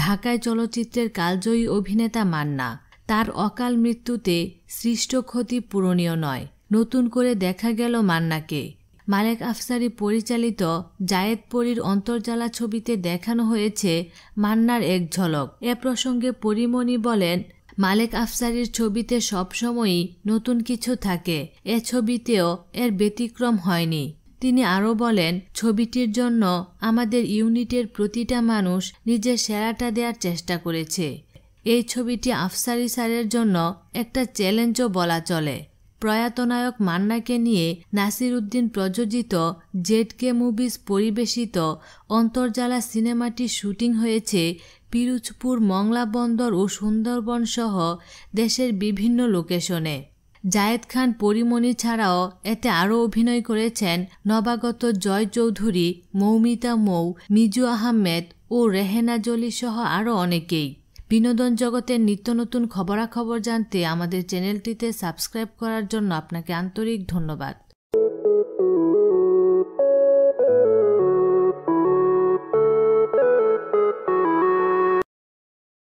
ঢাকায় চলচ্চিত্রের কালজয়ী অভিনেতা মান্না তার অকাল মৃত্যুতে সৃষ্ট ক্ষতি পূরণীয় নয় নতুন করে দেখা গেল মান্নাকে মালেক আফসারি পরিচালিত জায়েদ পরীর অন্তর্জালা ছবিতে দেখানো হয়েছে মান্নার এক ঝলক এ প্রসঙ্গে পরিমণি বলেন মালেক আফসারির ছবিতে সবসময়ই নতুন কিছু থাকে এ ছবিতেও এর ব্যতিক্রম হয়নি তিনি আরও বলেন ছবিটির জন্য আমাদের ইউনিটের প্রতিটা মানুষ নিজের সেরাটা দেওয়ার চেষ্টা করেছে এই ছবিটি আফসারি স্যারের জন্য একটা চ্যালেঞ্জও বলা চলে প্রয়াত নায়ক মান্নাকে নিয়ে নাসির উদ্দিন প্রযোজিত জেটকে মুভিজ পরিবেশিত অন্তর্জালা সিনেমাটি শুটিং হয়েছে পিরুজপুর মংলা বন্দর ও সুন্দরবন সহ দেশের বিভিন্ন লোকেশনে জায়েদ খান পরিমণি ছাড়াও এতে আরও অভিনয় করেছেন নবাগত জয় চৌধুরী মৌমিতা মৌ মিজু আহমেদ ও রেহেনা জলি সহ আরও অনেকেই বিনোদন জগতের নিত্য নতুন খবরাখবর জানতে আমাদের চ্যানেলটিতে সাবস্ক্রাইব করার জন্য আপনাকে আন্তরিক ধন্যবাদ